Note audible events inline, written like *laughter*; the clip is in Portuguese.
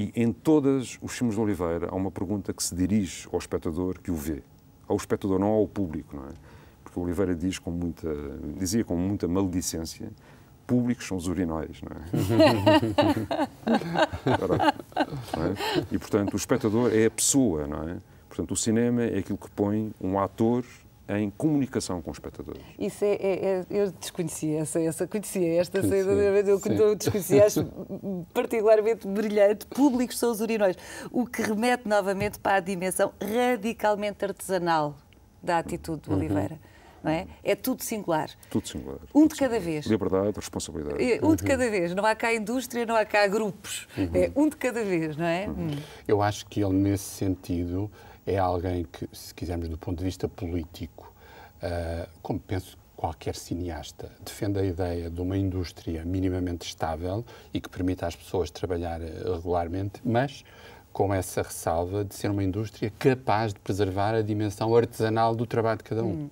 E em todos os filmes de Oliveira há uma pergunta que se dirige ao espectador que o vê. Ao espectador, não ao público, não é? Porque Oliveira diz com muita, dizia com muita maledicência públicos são os urinóis, não é? *laughs* não é? E, portanto, o espectador é a pessoa, não é? Portanto, o cinema é aquilo que põe um ator é em comunicação com os espectadores. Isso é, é, é eu desconhecia essa, essa conhecia esta conhecia, saída, eu, eu desconhecia, acho *laughs* particularmente brilhante, públicos são os urinóis, o que remete novamente para a dimensão radicalmente artesanal da atitude do uhum. Oliveira. Uhum. Não é? é tudo singular. Tudo singular. Um tudo de cada singular. vez. Liberdade, responsabilidade. É, um de uhum. cada vez. Não há cá indústria, não há cá grupos. Uhum. É um de cada vez, não é? Uhum. Eu acho que ele, nesse sentido, é alguém que, se quisermos do ponto de vista político, uh, como penso qualquer cineasta, defende a ideia de uma indústria minimamente estável e que permita às pessoas trabalhar eh, regularmente, mas com essa ressalva de ser uma indústria capaz de preservar a dimensão artesanal do trabalho de cada um. Hum.